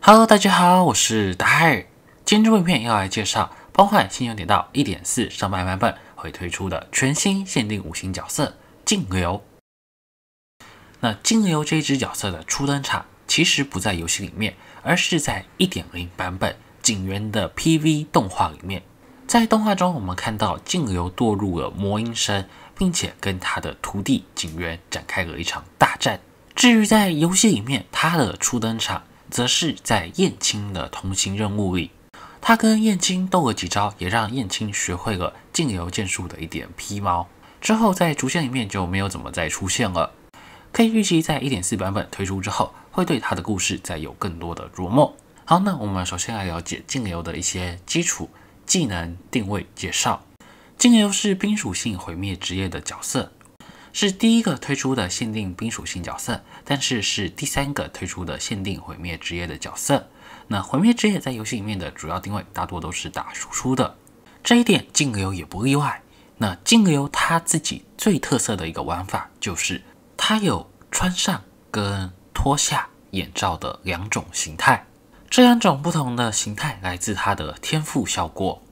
Hello，大家好，我是达尔。今天这部影片要来介绍《崩坏：星穹铁道》一点四上半版本会推出的全新限定五星角色镜流。那镜流这只角色的初登场其实不在游戏里面，而是在一点零版本警员的 PV 动画里面。在动画中，我们看到镜流堕入了魔音身，并且跟他的徒弟警员展开了一场大战。至于在游戏里面，他的初登场。则是在燕青的同行任务里，他跟燕青斗了几招，也让燕青学会了镜游剑术的一点皮毛。之后在主线里面就没有怎么再出现了。可以预期在一点四版本推出之后，会对他的故事再有更多的琢磨。好，那我们首先来了解镜游的一些基础技能定位介绍。镜游是冰属性毁灭职业的角色。是第一个推出的限定冰属性角色，但是是第三个推出的限定毁灭职业的角色。那毁灭职业在游戏里面的主要定位大多都是打输出的，这一点镜流也不例外。那镜流他自己最特色的一个玩法就是，他有穿上跟脱下眼罩的两种形态。这两种不同的形态来自他的天赋效果。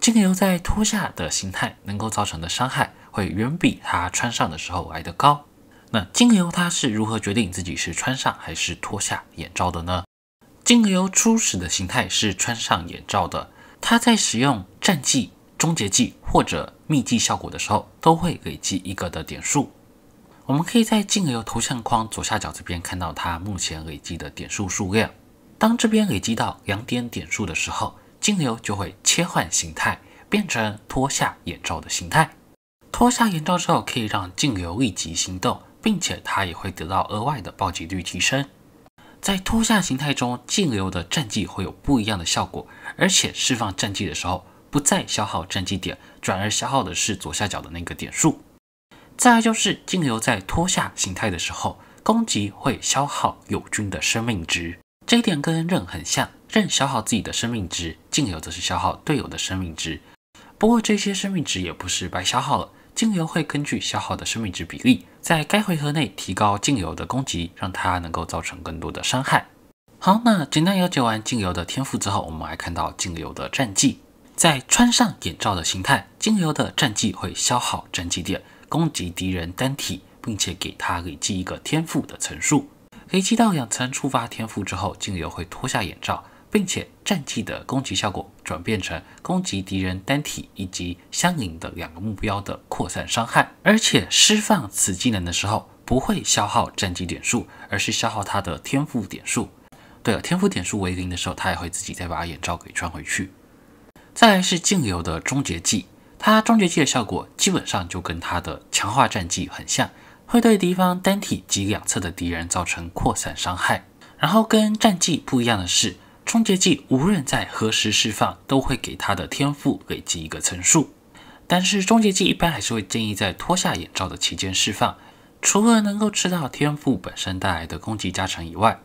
镜流在脱下的形态能够造成的伤害。会远比他穿上的时候来得高。那金油他是如何决定自己是穿上还是脱下眼罩的呢？金油初始的形态是穿上眼罩的，它在使用战绩终结技或者秘技效果的时候，都会累积一个的点数。我们可以在镜流头像框左下角这边看到它目前累积的点数数量。当这边累积到两点点数的时候，金流就会切换形态，变成脱下眼罩的形态。脱下眼罩之后，可以让镜流立即行动，并且它也会得到额外的暴击率提升。在脱下形态中，镜流的战绩会有不一样的效果，而且释放战绩的时候不再消耗战绩点，转而消耗的是左下角的那个点数。再就是镜流在脱下形态的时候，攻击会消耗友军的生命值，这一点跟刃很像，刃消耗自己的生命值，镜流则是消耗队友的生命值。不过这些生命值也不是白消耗了。精油会根据消耗的生命值比例，在该回合内提高精油的攻击，让它能够造成更多的伤害。好，那简单了解完精油的天赋之后，我们来看到精油的战绩。在穿上眼罩的形态，精油的战绩会消耗战绩点，攻击敌人单体，并且给他累计一个天赋的层数，累积到两层触发天赋之后，精油会脱下眼罩。并且战技的攻击效果转变成攻击敌人单体以及相邻的两个目标的扩散伤害，而且释放此技能的时候不会消耗战绩点数，而是消耗他的天赋点数。对了，天赋点数为零的时候，他也会自己再把眼罩给穿回去。再来是镜流的终结技，它终结技的效果基本上就跟它的强化战绩很像，会对敌方单体及两侧的敌人造成扩散伤害。然后跟战绩不一样的是。终结技无论在何时释放，都会给他的天赋累积一个层数。但是终结技一般还是会建议在脱下眼罩的期间释放，除了能够吃到天赋本身带来的攻击加成以外，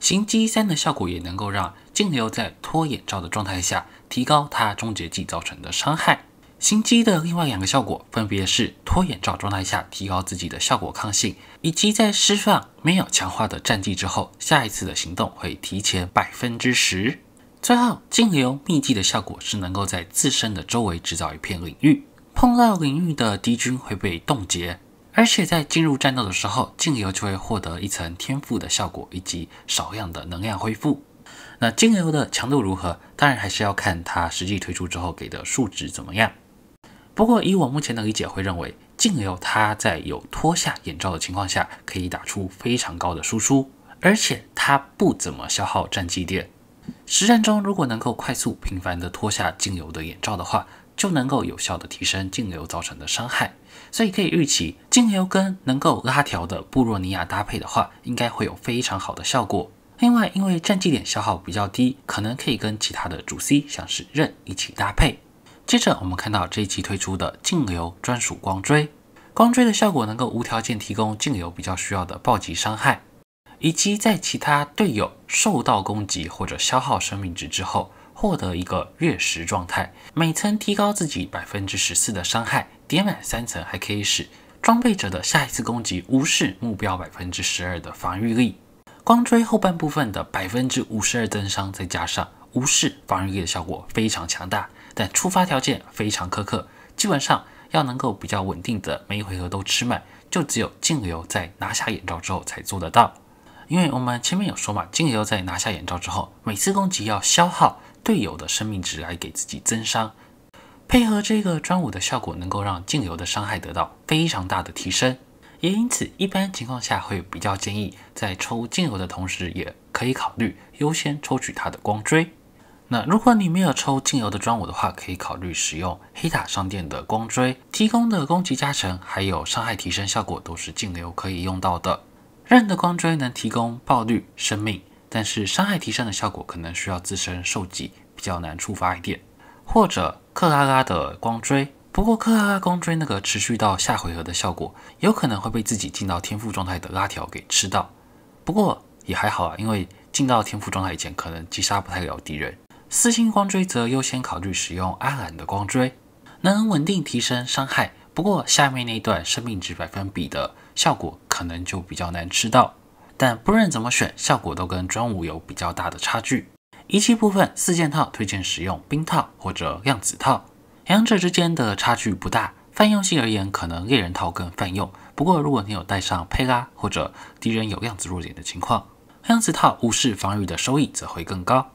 行击三的效果也能够让镜流在脱眼罩的状态下提高他终结技造成的伤害。新机的另外两个效果分别是脱眼罩状态下提高自己的效果抗性，以及在释放没有强化的战绩之后，下一次的行动会提前百分之十。最后，镜流秘技的效果是能够在自身的周围制造一片领域，碰到领域的敌军会被冻结，而且在进入战斗的时候，镜流就会获得一层天赋的效果以及少量的能量恢复。那静流的强度如何？当然还是要看它实际推出之后给的数值怎么样。不过，以我目前的理解，会认为镜流它在有脱下眼罩的情况下，可以打出非常高的输出，而且它不怎么消耗战绩点。实战中，如果能够快速频繁的脱下镜流的眼罩的话，就能够有效的提升镜流造成的伤害。所以可以预期，镜流跟能够拉条的布洛尼亚搭配的话，应该会有非常好的效果。另外，因为战绩点消耗比较低，可能可以跟其他的主 C 像是刃一起搭配。接着我们看到这一期推出的净流专属光锥，光锥的效果能够无条件提供净流比较需要的暴击伤害，以及在其他队友受到攻击或者消耗生命值之后，获得一个月食状态，每层提高自己百分之十四的伤害，叠满三层还可以使装备者的下一次攻击无视目标百分之十二的防御力。光锥后半部分的百分之五十二增伤，再加上无视防御力的效果，非常强大。但出发条件非常苛刻，基本上要能够比较稳定的每一回合都吃满，就只有镜流在拿下眼罩之后才做得到。因为我们前面有说嘛，镜流在拿下眼罩之后，每次攻击要消耗队友的生命值来给自己增伤，配合这个专武的效果，能够让镜流的伤害得到非常大的提升。也因此，一般情况下会比较建议在抽镜流的同时，也可以考虑优先抽取他的光锥。那如果你没有抽镜流的装武的话，可以考虑使用黑塔商店的光锥提供的攻击加成，还有伤害提升效果都是镜流可以用到的。刃的光锥能提供暴率、生命，但是伤害提升的效果可能需要自身受击，比较难触发一点。或者克拉拉的光锥，不过克拉拉光锥那个持续到下回合的效果，有可能会被自己进到天赋状态的拉条给吃到。不过也还好啊，因为进到天赋状态以前，可能击杀不太了敌人。四星光锥则优先考虑使用阿兰的光锥，能稳定提升伤害。不过下面那段生命值百分比的效果可能就比较难吃到。但不论怎么选，效果都跟专武有比较大的差距。仪器部分四件套推荐使用冰套或者量子套，两者之间的差距不大。泛用性而言，可能猎人套更泛用。不过如果你有带上佩拉或者敌人有量子弱点的情况，量子套无视防御的收益则会更高。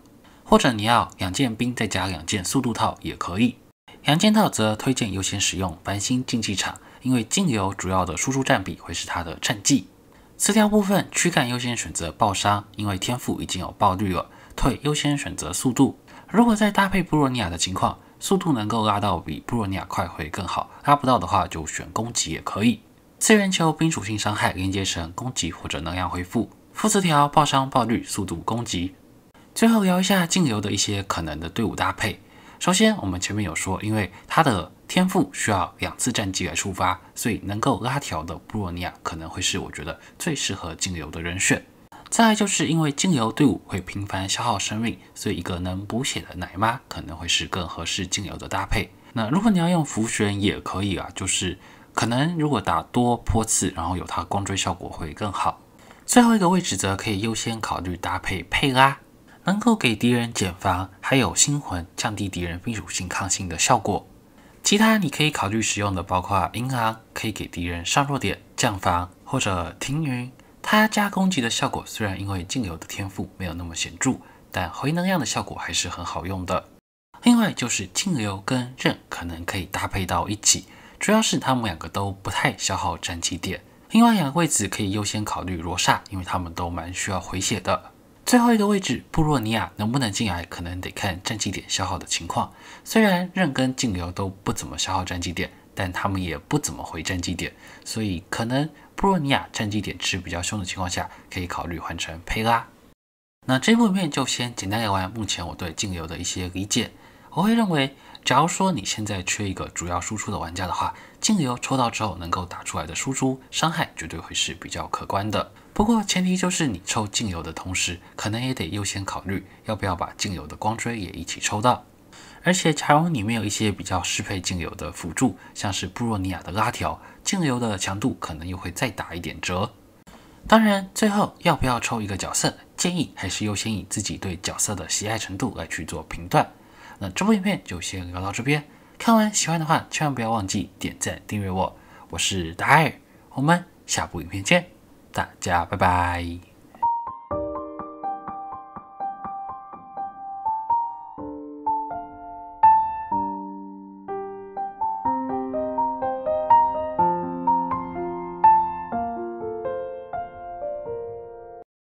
或者你要两件冰，再加两件速度套也可以。两件套则推荐优先使用繁星竞技场，因为镜流主要的输出占比会是它的战绩。词条部分，躯干优先选择暴伤，因为天赋已经有暴率了。腿优先选择速度。如果再搭配布洛尼亚的情况，速度能够拉到比布洛尼亚快会更好，拉不到的话就选攻击也可以。次元球冰属性伤害连接成攻击或者能量恢复。副词条暴伤、暴率、速度、攻击。最后聊一下镜流的一些可能的队伍搭配。首先，我们前面有说，因为他的天赋需要两次战绩来触发，所以能够拉条的布洛尼亚可能会是我觉得最适合镜流的人选。再就是因为镜流队伍会频繁消耗生命，所以一个能补血的奶妈可能会是更合适镜流的搭配。那如果你要用浮旋也可以啊，就是可能如果打多波次，然后有它光追效果会更好。最后一个位置则可以优先考虑搭配佩拉。能够给敌人减防，还有星魂降低敌人非属性抗性的效果。其他你可以考虑使用的包括银狼，可以给敌人上弱点、降防或者停云。他加攻击的效果虽然因为镜流的天赋没有那么显著，但回能量的效果还是很好用的。另外就是镜流跟刃可能可以搭配到一起，主要是他们两个都不太消耗战绩点。另外两个位置可以优先考虑罗刹，因为他们都蛮需要回血的。最后一个位置布洛尼亚能不能进来，可能得看战绩点消耗的情况。虽然任跟净流都不怎么消耗战绩点，但他们也不怎么回战绩点，所以可能布洛尼亚战绩点吃比较凶的情况下，可以考虑换成佩拉。那这部分就先简单聊完目前我对净流的一些理解。我会认为。假如说你现在缺一个主要输出的玩家的话，镜流抽到之后能够打出来的输出伤害绝对会是比较可观的。不过前提就是你抽镜流的同时，可能也得优先考虑要不要把镜流的光锥也一起抽到。而且假如你没有一些比较适配镜流的辅助，像是布洛尼亚的拉条，镜流的强度可能又会再打一点折。当然，最后要不要抽一个角色，建议还是优先以自己对角色的喜爱程度来去做评断。那这部影片就先聊到这边，看完喜欢的话，千万不要忘记点赞、订阅我。我是达尔，我们下部影片见，大家拜拜。